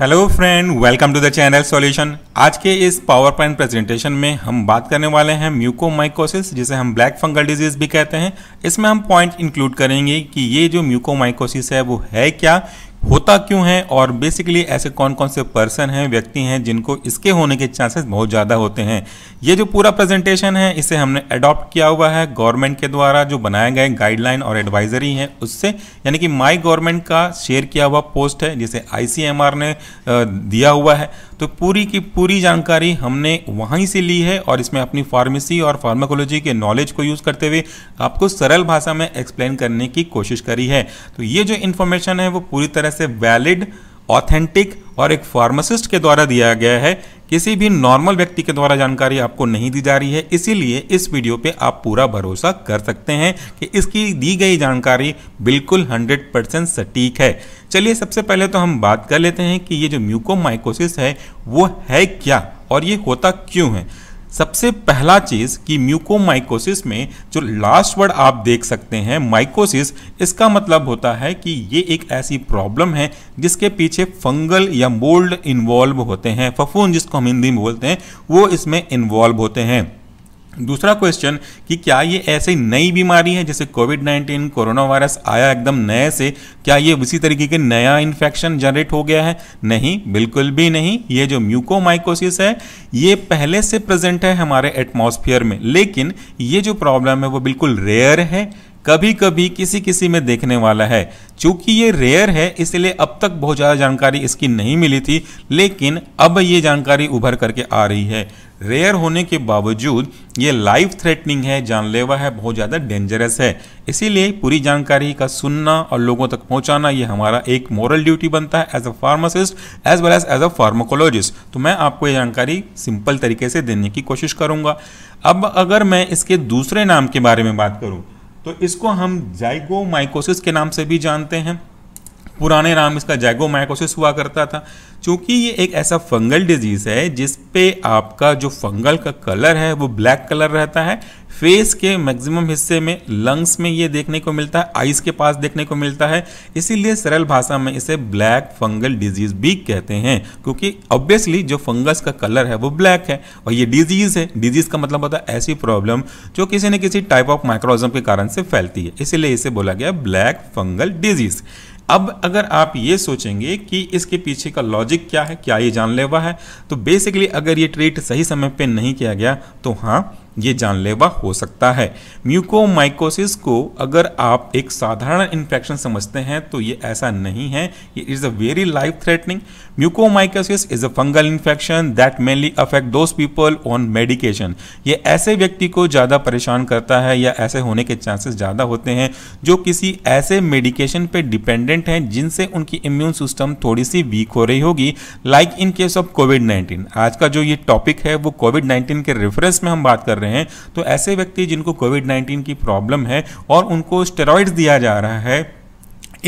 hello friend welcome to the channel solution आज के इस पावर पॉइंट प्रेजेंटेशन में हम बात करने वाले हैं म्यूकोमाइकोसिस जिसे हम ब्लैक फंगल डिजीज भी कहते हैं इसमें हम पॉइंट इंक्लूड करेंगे कि ये जो म्यूकोमाइकोसिस है वो है क्या होता क्यों है और बेसिकली ऐसे कौन कौन से पर्सन हैं व्यक्ति हैं जिनको इसके होने के चांसेस बहुत ज़्यादा होते हैं ये जो पूरा प्रेजेंटेशन है इसे हमने अडॉप्ट किया हुआ है गवर्नमेंट के द्वारा जो बनाए गए गाइडलाइन और एडवाइजरी हैं उससे यानी कि माई गवर्नमेंट का शेयर किया हुआ पोस्ट है जिसे आई ने दिया हुआ है तो पूरी की पूरी जानकारी हमने वहीं से ली है और इसमें अपनी फार्मेसी और फार्माकोलॉजी के नॉलेज को यूज़ करते हुए आपको सरल भाषा में एक्सप्लेन करने की कोशिश करी है तो ये जो इन्फॉर्मेशन है वो पूरी तरह से वैलिड ऑथेंटिक और एक फार्मासिस्ट के द्वारा दिया गया है किसी भी नॉर्मल व्यक्ति के द्वारा जानकारी आपको नहीं दी जा रही है इसीलिए इस वीडियो पे आप पूरा भरोसा कर सकते हैं कि इसकी दी गई जानकारी बिल्कुल 100 परसेंट सटीक है चलिए सबसे पहले तो हम बात कर लेते हैं कि ये जो म्यूकोमाइकोसिस है वो है क्या और ये होता क्यों है सबसे पहला चीज़ कि म्यूकोमाइकोसिस में जो लास्ट वर्ड आप देख सकते हैं माइकोसिस इसका मतलब होता है कि ये एक ऐसी प्रॉब्लम है जिसके पीछे फंगल या मोल्ड इन्वॉल्व होते हैं फफून जिसको हम हिंदी में बोलते हैं वो इसमें इन्वॉल्व होते हैं दूसरा क्वेश्चन कि क्या ये ऐसे नई बीमारी है जैसे कोविड नाइन्टीन कोरोना वायरस आया एकदम नए से क्या ये उसी तरीके के नया इन्फेक्शन जनरेट हो गया है नहीं बिल्कुल भी नहीं ये जो म्यूकोमाइकोसिस है ये पहले से प्रेजेंट है हमारे एटमॉस्फेयर में लेकिन ये जो प्रॉब्लम है वो बिल्कुल रेयर है कभी कभी किसी किसी में देखने वाला है चूंकि ये रेयर है इसलिए अब तक बहुत ज़्यादा जानकारी इसकी नहीं मिली थी लेकिन अब ये जानकारी उभर करके आ रही है रेयर होने के बावजूद ये लाइफ थ्रेटनिंग है जानलेवा है बहुत ज़्यादा डेंजरस है इसीलिए पूरी जानकारी का सुनना और लोगों तक पहुंचाना ये हमारा एक मॉरल ड्यूटी बनता है as a pharmacist as well as as a pharmacologist तो मैं आपको ये जानकारी सिंपल तरीके से देने की कोशिश करूँगा अब अगर मैं इसके दूसरे नाम के बारे में बात करूँ तो इसको हम जाइगोमाइकोसिस के नाम से भी जानते हैं पुराने नाम इसका जैगोमाइकोसिस हुआ करता था क्योंकि ये एक ऐसा फंगल डिजीज़ है जिस पे आपका जो फंगल का कलर है वो ब्लैक कलर रहता है फेस के मैक्सिमम हिस्से में लंग्स में ये देखने को मिलता है आइज के पास देखने को मिलता है इसीलिए सरल भाषा में इसे ब्लैक फंगल डिजीज भी कहते हैं क्योंकि ऑब्वियसली जो फंगस का कलर है वो ब्लैक है और ये डिजीज है डिजीज का मतलब होता है ऐसी प्रॉब्लम जो किसी न किसी टाइप ऑफ माइक्रोजम के कारण से फैलती है इसीलिए इसे बोला गया ब्लैक फंगल डिजीज़ अब अगर आप ये सोचेंगे कि इसके पीछे का लॉजिक क्या है क्या ये जानलेवा है तो बेसिकली अगर ये ट्रीट सही समय पे नहीं किया गया तो हाँ ये जानलेवा हो सकता है म्यूकोमाइकोसिस को अगर आप एक साधारण इन्फेक्शन समझते हैं तो ये ऐसा नहीं है ये is a very life threatening mucormycosis is a fungal infection that mainly affect those people on medication ये ऐसे व्यक्ति को ज़्यादा परेशान करता है या ऐसे होने के चांसेस ज़्यादा होते हैं जो किसी ऐसे मेडिकेशन पर डिपेंडेंट हैं जिनसे उनकी इम्यून सिस्टम थोड़ी सी वीक हो रही होगी like in case of COVID nineteen आज का जो ये टॉपिक है वो कोविड नाइन्टीन के रेफरेंस में हम बात कर रहे हैं रहे हैं तो ऐसे व्यक्ति जिनको कोविड 19 की प्रॉब्लम है और उनको स्टेरॉइड्स दिया जा रहा है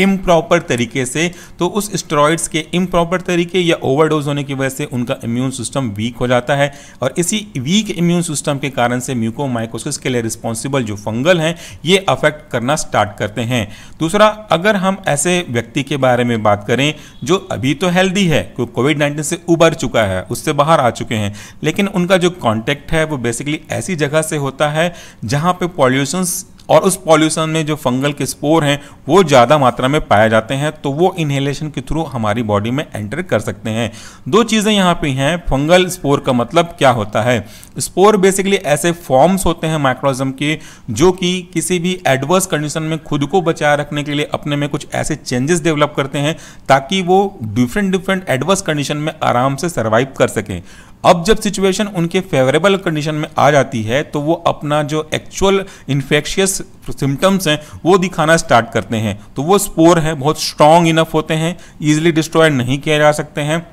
इम्प्रॉपर तरीके से तो उस स्टेरॉइड्स के इम्प्रॉपर तरीके या ओवरडोज होने की वजह से उनका इम्यून सिस्टम वीक हो जाता है और इसी वीक इम्यून सिस्टम के कारण से म्यूकोमाइकोसिस के लिए रिस्पॉन्सिबल जो फंगल हैं ये अफेक्ट करना स्टार्ट करते हैं दूसरा अगर हम ऐसे व्यक्ति के बारे में बात करें जो अभी तो हेल्दी है क्योंकि कोविड नाइन्टीन से उबर चुका है उससे बाहर आ चुके हैं लेकिन उनका जो कॉन्टैक्ट है वो बेसिकली ऐसी जगह से होता है जहाँ पे पॉल्यूशंस और उस पॉल्यूशन में जो फंगल के स्पोर हैं वो ज़्यादा मात्रा में पाए जाते हैं तो वो इन्हेलेशन के थ्रू हमारी बॉडी में एंटर कर सकते हैं दो चीज़ें यहाँ पे हैं फंगल स्पोर का मतलब क्या होता है स्पोर बेसिकली ऐसे फॉर्म्स होते हैं माइक्रोजम के जो कि किसी भी एडवर्स कंडीशन में खुद को बचाए रखने के लिए अपने में कुछ ऐसे चेंजेस डेवलप करते हैं ताकि वो डिफरेंट डिफरेंट एडवर्स कंडीशन में आराम से सर्वाइव कर सकें अब जब सिचुएशन उनके फेवरेबल कंडीशन में आ जाती है तो वो अपना जो एक्चुअल इन्फेक्शियस सिम्टम्स हैं वो दिखाना स्टार्ट करते हैं तो वो स्पोर हैं बहुत स्ट्रॉन्ग इनफ होते हैं ईजिली डिस्ट्रॉय नहीं किया जा सकते हैं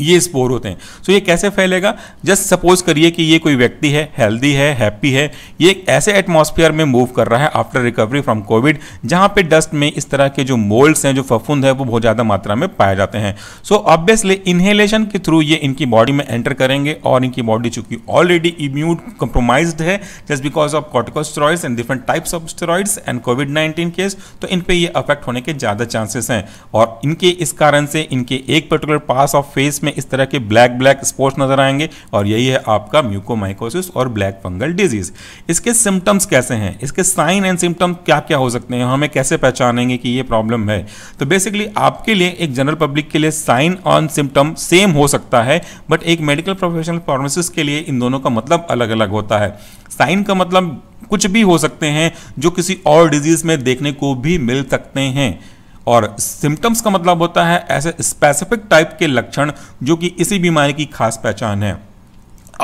ये स्पोर होते हैं सो so, ये कैसे फैलेगा जस्ट सपोज करिए कि ये कोई व्यक्ति है हेल्दी है हैप्पी है ये ऐसे एटमॉस्फेयर में मूव कर रहा है आफ्टर रिकवरी फ्रॉम कोविड जहाँ पे डस्ट में इस तरह के जो मोल्ड्स हैं जो फफूंद है वो बहुत ज़्यादा मात्रा में पाए जाते हैं सो ऑब्वियसली इन्हेलेशन के थ्रू ये इनकी बॉडी में एंटर करेंगे और इनकी बॉडी चूंकि ऑलरेडी इम्यून कम्प्रोमाइज है just because of corticosteroids and different types of steroids and COVID nineteen case तो इन पर ये अफेक्ट होने के ज़्यादा चांसेस हैं और इनके इस कारण से इनके एक पर्टिकुलर पास ऑफ फेस इसमें इस तरह के ब्लैक ब्लैक स्पॉट्स नजर आएंगे और यही है आपका म्यूकोमाइकोसिस और ब्लैक फंगल डिजीज इसके सिम्टम्स कैसे हैं इसके साइन एंड सिम्टम्स क्या क्या हो सकते हैं हमें कैसे पहचानेंगे कि ये प्रॉब्लम है तो बेसिकली आपके लिए एक जनरल पब्लिक के लिए साइन ऑन सिम्टम सेम हो सकता है बट एक मेडिकल प्रोफेशनल फार्मासिस्ट के लिए इन दोनों का मतलब अलग अलग होता है साइन का मतलब कुछ भी हो सकते हैं जो किसी और डिजीज में देखने को भी मिल सकते हैं और सिम्टम्स का मतलब होता है ऐसे स्पेसिफिक टाइप के लक्षण जो कि इसी बीमारी की खास पहचान है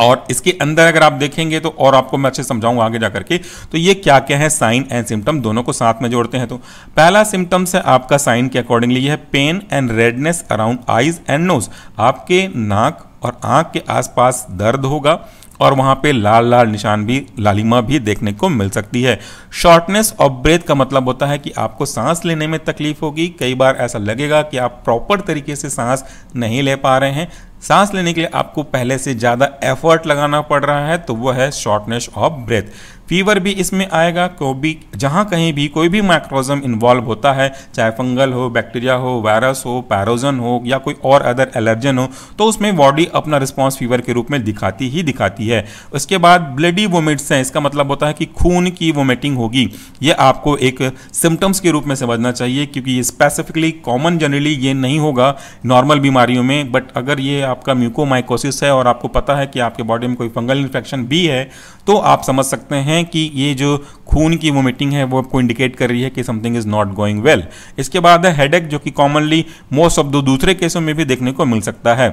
और इसके अंदर अगर आप देखेंगे तो और आपको मैं अच्छे समझाऊंगा आगे जाकर के तो ये क्या क्या है साइन एंड सिम्टम दोनों को साथ में जोड़ते हैं तो पहला सिम्टम्स है आपका साइन के अकॉर्डिंगली यह है pain and redness around eyes and nose आपके नाक और आंख के आसपास दर्द होगा और वहाँ पे लाल लाल निशान भी लालिमा भी देखने को मिल सकती है शॉर्टनेस ऑफ ब्रेथ का मतलब होता है कि आपको सांस लेने में तकलीफ होगी कई बार ऐसा लगेगा कि आप प्रॉपर तरीके से सांस नहीं ले पा रहे हैं सांस लेने के लिए आपको पहले से ज़्यादा एफर्ट लगाना पड़ रहा है तो वह है शॉर्टनेस ऑफ ब्रेथ फीवर भी इसमें आएगा को भी जहाँ कहीं भी कोई भी माइक्रोजम इन्वॉल्व होता है चाहे फंगल हो बैक्टीरिया हो वायरस हो पैरोजन हो या कोई और अदर एलर्जन हो तो उसमें बॉडी अपना रिस्पॉन्स फीवर के रूप में दिखाती ही दिखाती है उसके बाद ब्लडी वोमिट्स हैं इसका मतलब होता है कि खून की वोमिटिंग होगी ये आपको एक सिम्टम्स के रूप में समझना चाहिए क्योंकि ये स्पेसिफिकली कॉमन जनरली ये नहीं होगा नॉर्मल बीमारियों में बट अगर ये आपका म्यूकोमाइकोसिस है और आपको पता है कि आपके बॉडी में कोई फंगल इन्फेक्शन भी है तो आप समझ सकते हैं कि ये जो खून की वोमिटिंग है वो आपको इंडिकेट कर रही है कि something is not going well इसके बाद है हेडेक जो कि कॉमनली मोस्ट ऑफ दो दूसरे केसों में भी देखने को मिल सकता है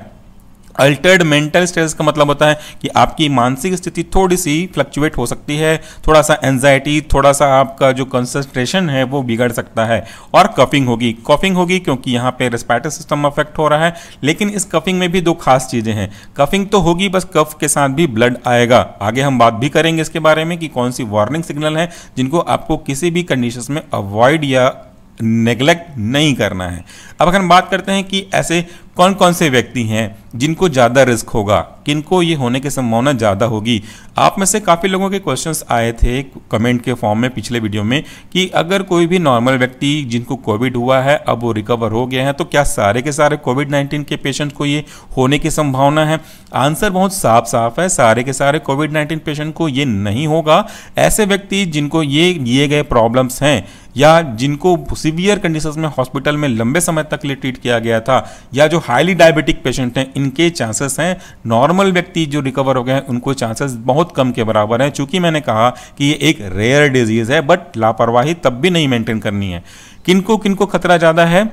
अल्टर्ड मेंटल स्टेटस का मतलब होता है कि आपकी मानसिक स्थिति थोड़ी सी फ्लक्चुएट हो सकती है थोड़ा सा एनजाइटी थोड़ा सा आपका जो कंसंट्रेशन है वो बिगड़ सकता है और कफिंग होगी कफिंग होगी क्योंकि यहाँ पे रेस्पायरेटरी सिस्टम अफेक्ट हो रहा है लेकिन इस कफिंग में भी दो खास चीज़ें हैं कफिंग तो होगी बस कफ के साथ भी ब्लड आएगा आगे हम बात भी करेंगे इसके बारे में कि कौन सी वार्निंग सिग्नल है जिनको आपको किसी भी कंडीशन में अवॉइड या नेग्लेक्ट नहीं करना है अब अगर हम बात करते हैं कि ऐसे कौन कौन से व्यक्ति हैं जिनको ज़्यादा रिस्क होगा किनको ये होने की संभावना ज़्यादा होगी आप में से काफ़ी लोगों के क्वेश्चंस आए थे कमेंट के फॉर्म में पिछले वीडियो में कि अगर कोई भी नॉर्मल व्यक्ति जिनको कोविड हुआ है अब वो रिकवर हो गया है तो क्या सारे के सारे कोविड नाइन्टीन के पेशेंट को ये होने की संभावना है आंसर बहुत साफ साफ है सारे के सारे कोविड नाइन्टीन पेशेंट को ये नहीं होगा ऐसे व्यक्ति जिनको ये लिए गए प्रॉब्लम्स हैं या जिनको सिवियर कंडीशंस में हॉस्पिटल में लंबे समय तक लिए ट्रीट किया गया था या जो हाईली डायबिटिक पेशेंट हैं इनके चांसेस हैं नॉर्मल व्यक्ति जो रिकवर हो गए हैं उनको चांसेस बहुत कम के बराबर हैं चूंकि मैंने कहा कि ये एक रेयर डिजीज़ है बट लापरवाही तब भी नहीं मेंटेन करनी है किनको किनको खतरा ज़्यादा है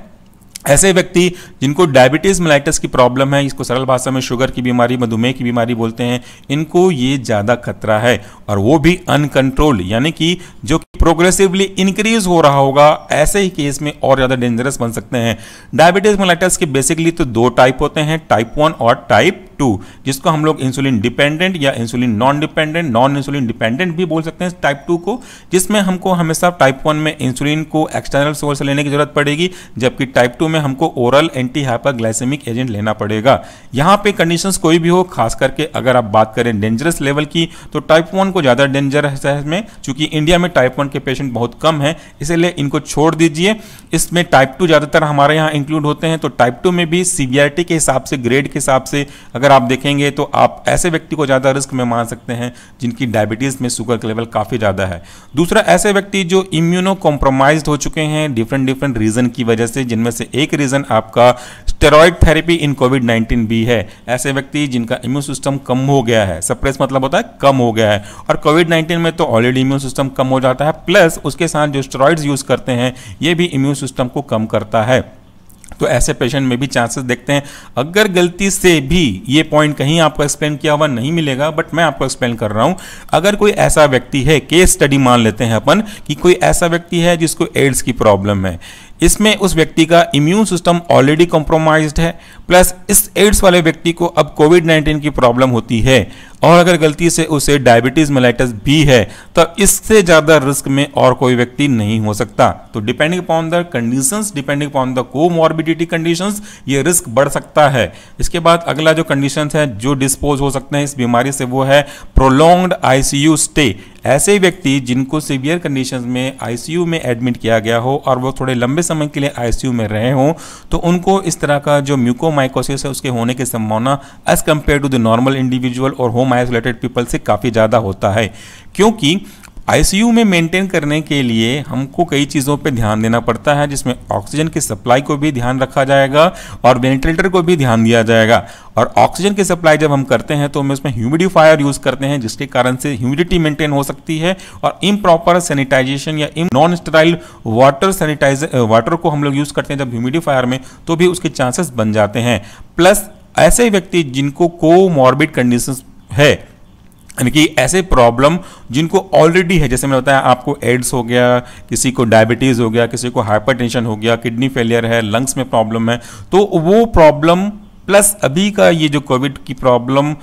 ऐसे व्यक्ति जिनको डायबिटीज़ मिलाइटस की प्रॉब्लम है इसको सरल भाषा में शुगर की बीमारी मधुमेह की बीमारी बोलते हैं इनको ये ज़्यादा खतरा है और वो भी अनकंट्रोल यानी कि जो प्रोग्रेसिवली इंक्रीज हो रहा होगा ऐसे ही केस में और ज़्यादा डेंजरस बन सकते हैं डायबिटीज़ मिलाइटस के बेसिकली तो दो टाइप होते हैं टाइप वन और टाइप टू जिसको हम लोग इंसुलिन डिपेंडेंट या insulin non dependent non insulin dependent भी बोल सकते हैं टाइप टू को जिसमें हमको हमेशा टाइप वन में इंसुलिन को एक्सटर्नल सोर्स लेने की जरूरत पड़ेगी जबकि टाइप टू में हमको ओरल एंटी हाइपरग्लाइसेमिक एजेंट लेना पड़ेगा यहाँ पे कंडीशन कोई भी हो खास करके अगर आप बात करें डेंजरस लेवल की तो टाइप वन को ज़्यादा डेंजर है इसमें चूंकि इंडिया में टाइप वन के पेशेंट बहुत कम है इसलिए इनको छोड़ दीजिए इसमें टाइप टू ज़्यादातर हमारे यहाँ इंक्लूड होते हैं तो टाइप टू में भी सीवियरिटी के हिसाब से ग्रेड के हिसाब से अगर अगर आप देखेंगे तो आप ऐसे व्यक्ति को ज़्यादा रिस्क में मान सकते हैं जिनकी डायबिटीज़ में शुगर का लेवल काफ़ी ज़्यादा है दूसरा ऐसे व्यक्ति जो इम्यूनो कॉम्प्रोमाइज हो चुके हैं डिफरेंट डिफरेंट रीज़न की वजह से जिनमें से एक रीज़न आपका steroid therapy in COVID nineteen भी है ऐसे व्यक्ति जिनका इम्यून सिस्टम कम हो गया है सप्रेस मतलब होता है कम हो गया है और कोविड नाइन्टीन में तो ऑलरेडी इम्यून सिस्टम कम हो जाता है प्लस उसके साथ जो स्टेरॉइड्स यूज़ करते हैं ये भी इम्यून सिस्टम को कम करता है तो ऐसे पेशेंट में भी चांसेस देखते हैं अगर गलती से भी ये पॉइंट कहीं आपको एक्सप्लेन किया हुआ नहीं मिलेगा बट मैं आपको एक्सप्लेन कर रहा हूं अगर कोई ऐसा व्यक्ति है केस स्टडी मान लेते हैं अपन कि कोई ऐसा व्यक्ति है जिसको एड्स की प्रॉब्लम है इसमें उस व्यक्ति का इम्यून सिस्टम ऑलरेडी कॉम्प्रोमाइज है प्लस इस एड्स वाले व्यक्ति को अब कोविड 19 की प्रॉब्लम होती है और अगर गलती से उसे डायबिटीज़ मेलाइटस भी है तो इससे ज़्यादा रिस्क में और कोई व्यक्ति नहीं हो सकता तो depending upon the condition depending upon the comorbidity condition ये रिस्क बढ़ सकता है इसके बाद अगला जो कंडीशंस है जो डिस्पोज हो सकते हैं इस बीमारी से वो है प्रोलोंग्ड आईसीयू स्टे ऐसे व्यक्ति जिनको सीवियर कंडीशन में आईसीयू में एडमिट किया गया हो और वो थोड़े लंबे समय के लिए आईसीयू में रहे हों तो उनको इस तरह का जो म्यूकोमाइकोसिस है उसके होने की संभावना as compare to the normal individual और होम आइसोलेटेड पीपल से काफ़ी ज़्यादा होता है क्योंकि आईसीयू में मेंटेन करने के लिए हमको कई चीज़ों पर ध्यान देना पड़ता है जिसमें ऑक्सीजन की सप्लाई को भी ध्यान रखा जाएगा और वेंटिलेटर को भी ध्यान दिया जाएगा और ऑक्सीजन की सप्लाई जब हम करते हैं तो हम इसमें ह्यूमिडिफायर यूज़ करते हैं जिसके कारण से ह्यूमिडिटी मेंटेन हो सकती है और इम्प्रॉपर सैनिटाइजेशन या um non sterile water sanitizer water को हम लोग यूज़ करते हैं जब ह्यूमिडिफायर में तो भी उसके चांसेस बन जाते हैं प्लस ऐसे व्यक्ति जिनको को मॉर्बिड कंडीशन है यानी कि ऐसे प्रॉब्लम जिनको ऑलरेडी है जैसे मैंने बताया आपको एड्स हो गया किसी को डायबिटीज़ हो गया किसी को हाइपरटेंशन हो गया किडनी फेलियर है लंग्स में प्रॉब्लम है तो वो प्रॉब्लम प्लस अभी का ये जो कोविड की प्रॉब्लम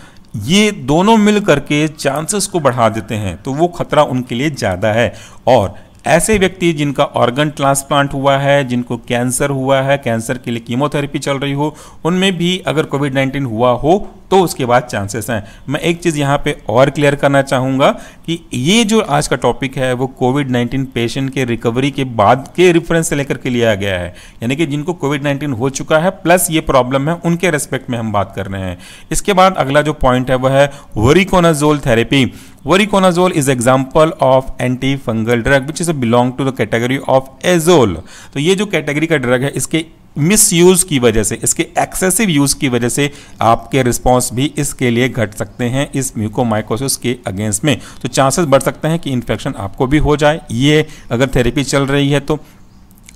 ये दोनों मिल करके चांसेस को बढ़ा देते हैं तो वो खतरा उनके लिए ज़्यादा है और ऐसे व्यक्ति जिनका ऑर्गन ट्रांसप्लांट हुआ है जिनको कैंसर हुआ है कैंसर के लिए कीमोथेरेपी चल रही हो उनमें भी अगर कोविड नाइन्टीन हुआ हो तो उसके बाद चांसेस हैं मैं एक चीज़ यहाँ पे और क्लियर करना चाहूँगा कि ये जो आज का टॉपिक है वो कोविड 19 पेशेंट के रिकवरी के बाद के रिफरेंस से लेकर के लिया गया है यानी कि जिनको कोविड 19 हो चुका है प्लस ये प्रॉब्लम है उनके रेस्पेक्ट में हम बात कर रहे हैं इसके बाद अगला जो पॉइंट है वह है voriconazole therapy voriconazole is example of anti fungal drug which is belong to the category of azole तो ये जो कैटेगरी का ड्रग है इसके मिसयूज़ की वजह से इसके एक्सेसिव यूज़ की वजह से आपके रिस्पॉन्स भी इसके लिए घट सकते हैं इस म्यूकोमाइकोसिस के अगेंस्ट में तो चांसेस बढ़ सकते हैं कि इन्फेक्शन आपको भी हो जाए ये अगर थेरेपी चल रही है तो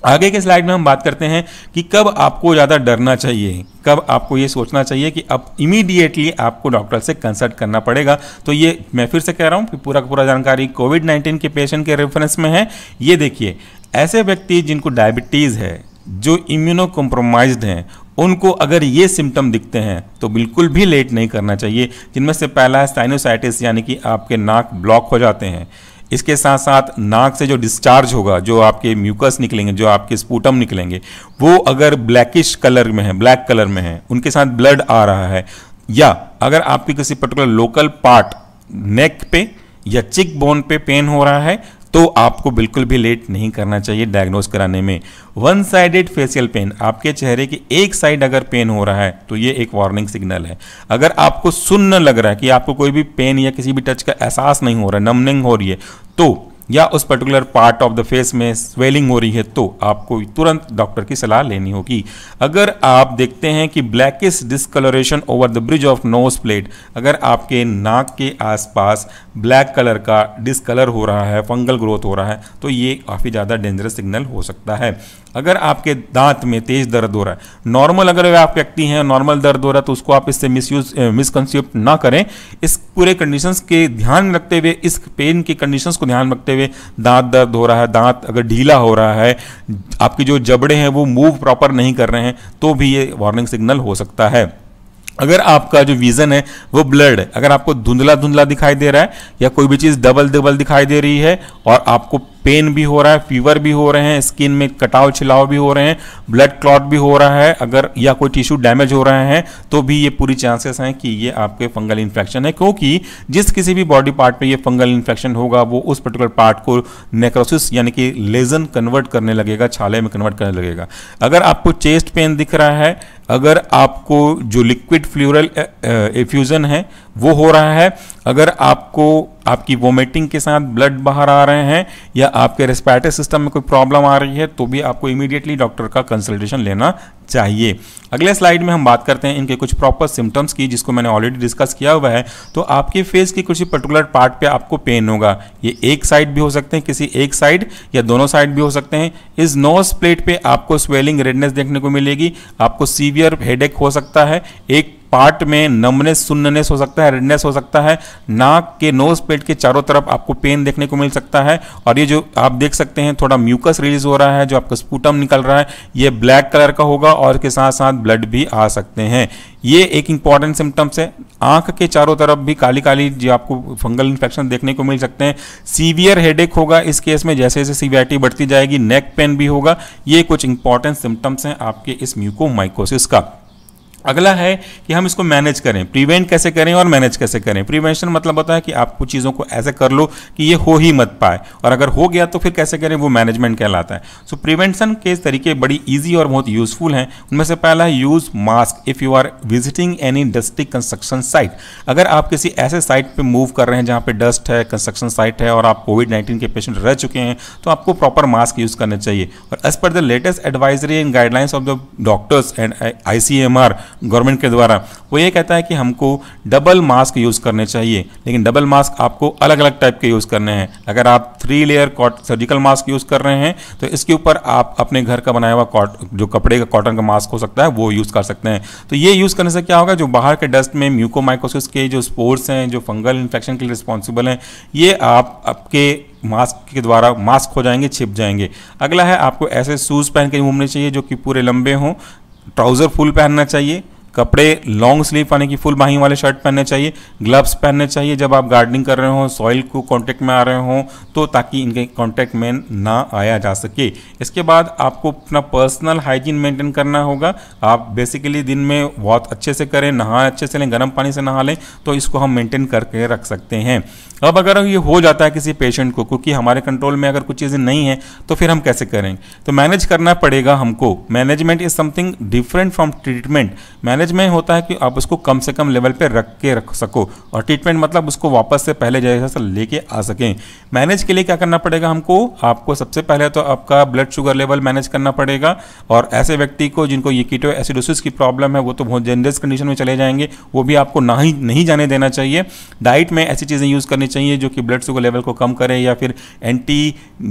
आगे के स्लाइड में हम बात करते हैं कि कब आपको ज़्यादा डरना चाहिए कब आपको ये सोचना चाहिए कि अब इमीडिएटली आपको डॉक्टर से कंसल्ट करना पड़ेगा तो ये मैं फिर से कह रहा हूँ कि पूरा पूरा जानकारी कोविड नाइन्टीन के पेशेंट के रेफरेंस में है ये देखिए ऐसे व्यक्ति जिनको डायबिटीज़ है जो इम्यूनो कॉम्प्रोमाइज हैं उनको अगर ये सिम्टम दिखते हैं तो बिल्कुल भी लेट नहीं करना चाहिए जिनमें से पहला है साइनोसाइटिस यानी कि आपके नाक ब्लॉक हो जाते हैं इसके साथ साथ नाक से जो डिस्चार्ज होगा जो आपके म्यूकस निकलेंगे जो आपके स्पूटम निकलेंगे वो अगर ब्लैकिश कलर में है ब्लैक कलर में है उनके साथ ब्लड आ रहा है या अगर आपकी किसी पर्टिकुलर लोकल पार्ट नेक पे या चिक बोन पे पेन हो रहा है तो आपको बिल्कुल भी लेट नहीं करना चाहिए डायग्नोज कराने में वन साइडेड फेशियल पेन आपके चेहरे की एक साइड अगर पेन हो रहा है तो ये एक वार्निंग सिग्नल है अगर आपको सुन्न लग रहा है कि आपको कोई भी पेन या किसी भी टच का एहसास नहीं हो रहा नमनिंग हो रही है तो या उस particular part of the face में स्वेलिंग हो रही है तो आपको तुरंत डॉक्टर की सलाह लेनी होगी अगर आप देखते हैं कि blackish discoloration over the bridge of nose plate अगर आपके नाक के आसपास ब्लैक कलर का डिसकलर हो रहा है फंगल ग्रोथ हो रहा है तो ये काफ़ी ज़्यादा डेंजरस सिग्नल हो सकता है अगर आपके दांत में तेज़ दर्द हो रहा है नॉर्मल अगर आप व्यक्ति हैं नॉर्मल दर्द हो रहा है तो उसको आप इससे मिस यूज ना करें इस पूरे कंडीशंस के ध्यान रखते हुए इस पेन की कंडीशंस को ध्यान रखते हुए हुए दांत दर्द हो रहा है दांत अगर ढीला हो रहा है आपके जो जबड़े हैं वो मूव प्रॉपर नहीं कर रहे हैं तो भी ये वार्निंग सिग्नल हो सकता है अगर आपका जो विजन है वो ब्लड है अगर आपको धुंधला धुंधला दिखाई दे रहा है या कोई भी चीज़ डबल डबल दिखाई दे रही है और आपको पेन भी हो रहा है फीवर भी हो रहे हैं स्किन में कटाव छिलाव भी हो रहे हैं ब्लड क्लॉट भी हो रहा है अगर या कोई टिश्यू डैमेज हो रहे हैं तो भी ये पूरी चांसेस हैं कि ये आपके फंगल इन्फेक्शन है क्योंकि जिस किसी भी बॉडी पार्ट पे ये फंगल इन्फेक्शन होगा वो उस पर्टिकुलर पार्ट को नेक्रोसिस यानी कि लेजन कन्वर्ट करने लगेगा छाले में कन्वर्ट करने लगेगा अगर आपको चेस्ट पेन दिख रहा है अगर आपको जो लिक्विड फ्लूरल एफ्यूज़न है वो हो रहा है अगर आपको आपकी वोमिटिंग के साथ ब्लड बाहर आ रहे हैं या आपके रेस्पायरेटरी सिस्टम में कोई प्रॉब्लम आ रही है तो भी आपको इमीडिएटली डॉक्टर का कंसल्टेशन लेना चाहिए अगले स्लाइड में हम बात करते हैं इनके कुछ प्रॉपर सिम्टम्स की जिसको मैंने ऑलरेडी डिस्कस किया हुआ है तो आपके फेस के कुछ पर्टिकुलर पार्ट पे आपको पेन होगा ये एक साइड भी हो सकते हैं किसी एक साइड या दोनों साइड भी हो सकते हैं इस नोज प्लेट पे आपको स्वेलिंग रेडनेस देखने को मिलेगी आपको सीवियर हेडेक हो सकता है एक पार्ट में नमनेस सुननेस हो सकता है रेडनेस हो सकता है नाक के नोज पेट के चारों तरफ आपको पेन देखने को मिल सकता है और ये जो आप देख सकते हैं थोड़ा म्यूकस रिलीज हो रहा है जो आपका स्पूटम निकल रहा है ये ब्लैक कलर का होगा और के साथ साथ ब्लड भी आ सकते हैं ये एक इंपॉर्टेंट सिम्टम्स है आंख के चारों तरफ भी काली काली जो आपको फंगल इन्फेक्शन देखने को मिल सकते हैं सीवियर हेडेक होगा इस केस में जैसे जैसे सीवियरिटी बढ़ती जाएगी नेक पेन भी होगा ये कुछ इंपॉर्टेंट सिम्टम्स हैं आपके इस म्यूकोमाइकोसिस का अगला है कि हम इसको मैनेज करें प्रिवेंट कैसे करें और मैनेज कैसे करें प्रिवेंशन मतलब होता है कि आप कुछ चीज़ों को ऐसे कर लो कि ये हो ही मत पाए और अगर हो गया तो फिर कैसे करें वो मैनेजमेंट कहलाता है सो so, प्रिवेंशन के तरीके बड़ी ईजी और बहुत यूजफुल हैं उनमें से पहला है use mask if you are visiting any dusty construction site अगर आप किसी ऐसे साइट पर मूव कर रहे हैं जहाँ पर डस्ट है कंस्ट्रक्शन साइट है और आप कोविड नाइन्टीन के पेशेंट रह चुके हैं तो आपको प्रॉपर मास्क यूज़ करना चाहिए और as per the latest advisory and guidelines of the doctors and I C M R government के द्वारा वो ये कहता है कि हमको डबल मास्क यूज़ करने चाहिए लेकिन डबल मास्क आपको अलग अलग टाइप के यूज़ करने हैं अगर आप three layer cot surgical mask use कर रहे हैं तो इसके ऊपर आप अपने घर का बनाया हुआ कॉट जो कपड़े का कॉटन का मास्क हो सकता है वो यूज़ कर सकते हैं तो ये यूज़ करने से क्या होगा जो बाहर के डस्ट में म्यूकोमाइकोसिस के जो स्पोर्ट्स हैं जो फंगल इन्फेक्शन के लिए रिस्पॉन्सिबल हैं ये आप आपके मास्क के द्वारा मास्क हो जाएंगे छिप जाएंगे अगला है आपको ऐसे शूज़ पहन के घूमने चाहिए जो कि पूरे लंबे हों ट्राउज़र फुल पहनना चाहिए कपड़े लॉन्ग स्लीव यानी कि फुल बाही वाले शर्ट पहनने चाहिए ग्लव्स पहनने चाहिए जब आप गार्डनिंग कर रहे हो सॉइल को कांटेक्ट में आ रहे हो तो ताकि इनके कांटेक्ट में ना आया जा सके इसके बाद आपको अपना पर्सनल हाइजीन मेंटेन करना होगा आप बेसिकली दिन में बहुत अच्छे से करें नहा अच्छे से लें गर्म पानी से नहा लें तो इसको हम मेंटेन करके रख सकते हैं अब अगर ये हो जाता है किसी पेशेंट को क्योंकि हमारे कंट्रोल में अगर कुछ चीज़ें नहीं हैं तो फिर हम कैसे करें तो मैनेज करना पड़ेगा हमको management is something different from treatment manage coverage में होता है कि आप उसको कम से कम लेवल पर रख के रख सको और ट्रीटमेंट मतलब उसको वापस से पहले जैसा लेके आ सकें मैनेज के लिए क्या करना पड़ेगा हमको आपको सबसे पहले तो आपका ब्लड शुगर लेवल मैनेज करना पड़ेगा और ऐसे व्यक्ति को जिनको ये कीटो एसिडोसिस की प्रॉब्लम है वो तो बहुत जेनरस कंडीशन में चले जाएंगे वो भी आपको ना ही नहीं जाने देना चाहिए डाइट में ऐसी चीज़ें यूज़ करनी चाहिए जो कि ब्लड शुगर लेवल को कम करें या फिर anti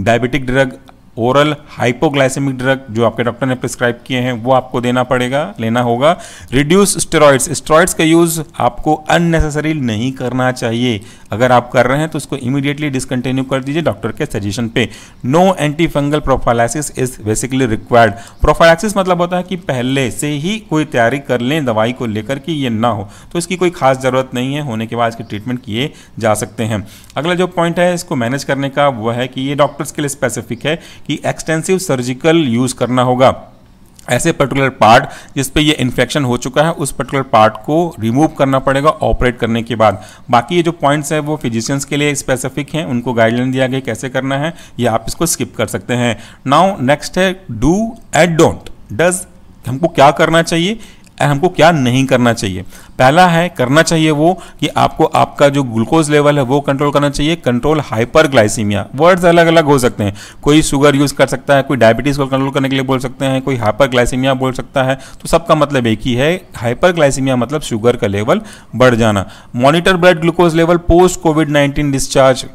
diabetic drug oral hypoglycemic drug जो आपके डॉक्टर ने प्रिस्क्राइब किए हैं वो आपको देना पड़ेगा लेना होगा रिड्यूस स्टेरॉइड्स स्टेरॉइड्स का यूज़ आपको अननेसेसरी नहीं करना चाहिए अगर आप कर रहे हैं तो उसको इमीडिएटली डिसकंटिन्यू कर दीजिए डॉक्टर के सजेशन पे no anti fungal prophylaxis is basically required prophylaxis मतलब होता है कि पहले से ही कोई तैयारी कर लें दवाई को लेकर कि ये ना हो तो इसकी कोई खास ज़रूरत नहीं है होने के बाद इसके ट्रीटमेंट किए जा सकते हैं अगला जो पॉइंट है इसको मैनेज करने का वह है कि ये डॉक्टर्स के लिए स्पेसिफिक है कि एक्सटेंसिव सर्जिकल यूज़ करना होगा ऐसे पर्टिकुलर पार्ट जिस पे ये इन्फेक्शन हो चुका है उस पर्टिकुलर पार्ट को रिमूव करना पड़ेगा ऑपरेट करने के बाद बाकी ये जो पॉइंट्स हैं वो फिजिशियंस के लिए स्पेसिफिक हैं उनको गाइडलाइन दिया गया कैसे करना है ये आप इसको स्किप कर सकते हैं नाउ नेक्स्ट है डू एड डोंट डज हमको क्या करना चाहिए एंड हमको क्या नहीं करना चाहिए पहला है करना चाहिए वो कि आपको आपका जो ग्लूकोज लेवल है वो कंट्रोल करना चाहिए कंट्रोल हाइपर ग्लाइसीमिया वर्ड्स अलग अलग हो सकते हैं कोई शुगर यूज़ कर सकता है कोई डायबिटीज़ को कंट्रोल करने के लिए बोल सकते हैं कोई हाइपर ग्लाइसीमिया बोल सकता है तो सबका मतलब एक ही है हाइपर ग्लाइसीमिया मतलब शुगर का लेवल बढ़ जाना monitor blood glucose level post COVID nineteen discharge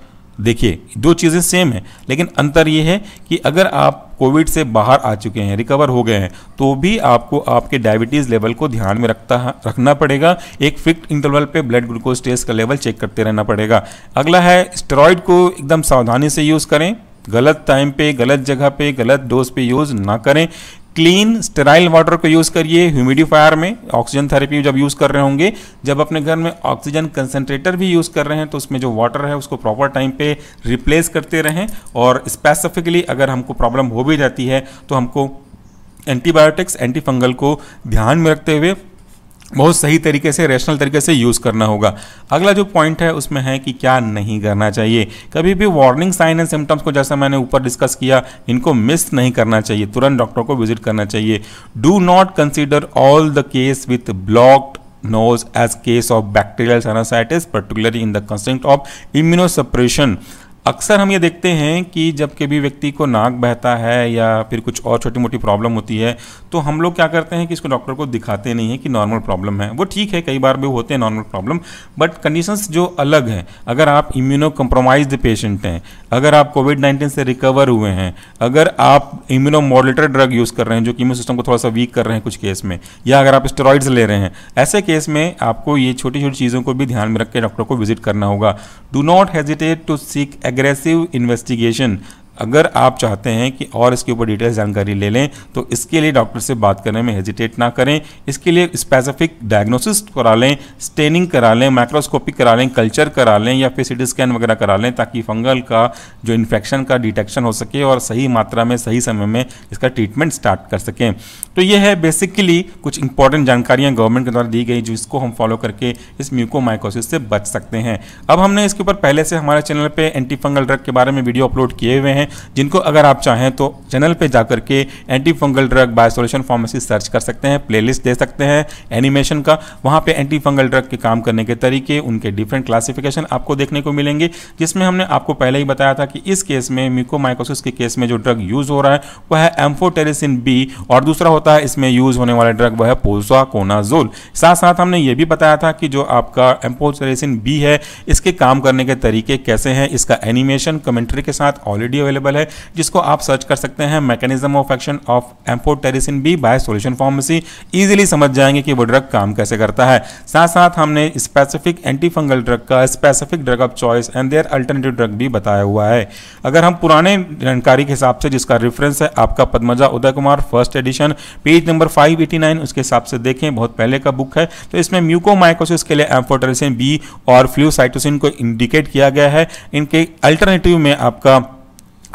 देखिए दो चीज़ें सेम है लेकिन अंतर ये है कि अगर आप कोविड से बाहर आ चुके हैं रिकवर हो गए हैं तो भी आपको आपके डायबिटीज़ लेवल को ध्यान में रखता रखना पड़ेगा एक फिक्स इंटरवल पे ब्लड ग्लूकोज टेस्ट का लेवल चेक करते रहना पड़ेगा अगला है स्टेरॉयड को एकदम सावधानी से यूज़ करें गलत टाइम पे गलत जगह पे गलत डोज पे यूज़ ना करें क्लीन स्टेराइल वाटर को यूज़ करिए ह्यूमिडिफायर में ऑक्सीजन थेरेपी जब यूज़ कर रहे होंगे जब अपने घर में ऑक्सीजन कंसनट्रेटर भी यूज़ कर रहे हैं तो उसमें जो वाटर है उसको प्रॉपर टाइम पे रिप्लेस करते रहें और स्पेसिफिकली अगर हमको प्रॉब्लम हो भी जाती है तो हमको एंटीबायोटिक्स एंटीफंगल को ध्यान में रखते हुए बहुत सही तरीके से रैशनल तरीके से यूज़ करना होगा अगला जो पॉइंट है उसमें है कि क्या नहीं करना चाहिए कभी भी वार्निंग साइन एंड सिम्टम्स को जैसा मैंने ऊपर डिस्कस किया इनको मिस नहीं करना चाहिए तुरंत डॉक्टर को विजिट करना चाहिए do not consider all the case with blocked nose as case of bacterial sinusitis particularly in the consent of immunosuppression अक्सर हम ये देखते हैं कि जब कभी व्यक्ति को नाक बहता है या फिर कुछ और छोटी मोटी प्रॉब्लम होती है तो हम लोग क्या करते हैं कि इसको डॉक्टर को दिखाते नहीं है कि नॉर्मल प्रॉब्लम है वो ठीक है कई बार भी होते हैं नॉर्मल प्रॉब्लम बट कंडीशंस जो अलग हैं अगर आप इम्यूनो कम्प्रोमाइज पेशेंट हैं अगर आप कोविड नाइन्टीन से रिकवर हुए हैं अगर आप इम्यूनो मॉडलेटर ड्रग यूज़ कर रहे हैं जो कि इम्यून सिस्टम को थोड़ा सा वीक कर रहे हैं कुछ केस में या अगर आप स्टेरॉइड्स ले रहे हैं ऐसे केस में आपको ये छोटी छोटी चीज़ों को भी ध्यान में रख के डॉक्टर को विजिट करना होगा do not hesitate to seek agree aggressive investigation अगर आप चाहते हैं कि और इसके ऊपर डिटेल जानकारी ले लें तो इसके लिए डॉक्टर से बात करने में हेजिटेट ना करें इसके लिए स्पेसिफिक डायग्नोसिस करा लें स्टेनिंग करा लें माइक्रोस्कोपिक करा लें कल्चर करा लें या फिर सी स्कैन वगैरह करा लें ताकि फंगल का जो इन्फेक्शन का डिटेक्शन हो सके और सही मात्रा में सही समय में इसका ट्रीटमेंट स्टार्ट कर सकें तो ये है बेसिकली कुछ इंपॉर्टेंट जानकारियाँ गवर्नमेंट के द्वारा दी गई जिसको हम फॉलो करके इस म्यूकोमाइकोसिस से बच सकते हैं अब हमने इसके ऊपर पहले से हमारे चैनल पर एंटी फंगल ड्रग के बारे में वीडियो अपलोड किए हुए हैं जिनको अगर आप चाहें तो चैनल पे जाकर के anti fungal drug bio solution pharmacy search कर सकते हैं प्लेलिस्ट दे सकते हैं एनिमेशन का वहाँ पे एंटी फंगल ड्रग के काम करने के तरीके उनके डिफरेंट क्लासिफिकेशन आपको देखने को मिलेंगे जिसमें हमने आपको पहले ही बताया था कि इस केस में म्यूकोमाइकोसिस के केस में जो ड्रग यूज़ हो रहा है वह है एम्फोटेरिसिन बी और दूसरा होता है इसमें यूज़ होने वाला ड्रग वह है पोजोकोनाजोल साथ साथ हमने ये भी बताया था कि जो आपका एम्फोटेरिसिन बी है इसके काम करने के तरीके कैसे हैं इसका एनिमेशन कमेंट्री के साथ ऑलरेडी अवेलेबल अवेलेबल है जिसको आप सर्च कर सकते हैं mechanism of action of amphotericin B bio solution pharmacy easily समझ जाएंगे कि वो ड्रग काम कैसे करता है साथ साथ हमने स्पेसिफिक एंटी फंगल ड्रग का specific drug of choice and their alternative drug भी बताया हुआ है अगर हम पुराने जानकारी के हिसाब से जिसका रेफरेंस है आपका Padmaja Uday Kumar first edition page number 589 उसके हिसाब से देखें बहुत पहले का बुक है तो इसमें म्यूकोमाइकोसिस के लिए एम्फोटेरिसिन बी और फ्लूसाइटोसिन को इंडिकेट किया गया है इनके अल्टरनेटिव में आपका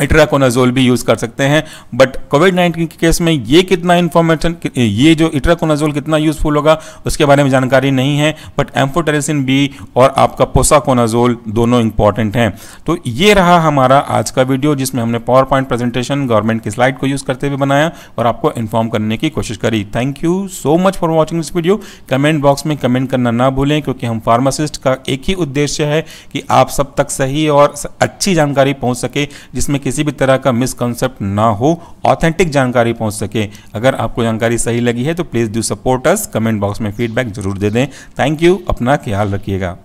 इट्राकोनाजोल भी यूज़ कर सकते हैं बट कोविड नाइन्टीन के केस में ये कितना इन्फॉर्मेशन ये जो इट्राकोनाजोल कितना यूज़फुल होगा उसके बारे में जानकारी नहीं है बट एम्फोटेरेसिन बी और आपका पोसाकोनाजोल दोनों इंपॉर्टेंट हैं तो ये रहा हमारा आज का वीडियो जिसमें हमने पावर पॉइंट प्रेजेंटेशन गवर्नमेंट की स्लाइड को यूज़ करते हुए बनाया और आपको इन्फॉर्म करने की कोशिश करी thank you so much for watching this video comment box में कमेंट करना ना भूलें क्योंकि हम फार्मासिस्ट का एक ही उद्देश्य है कि आप सब तक सही और अच्छी जानकारी पहुँच सके जिसमें किसी भी तरह का मिसकॉन्सेप्ट ना हो ऑथेंटिक जानकारी पहुंच सके अगर आपको जानकारी सही लगी है तो please do support us comment box में फीडबैक जरूर दे दें थैंक यू अपना ख्याल रखिएगा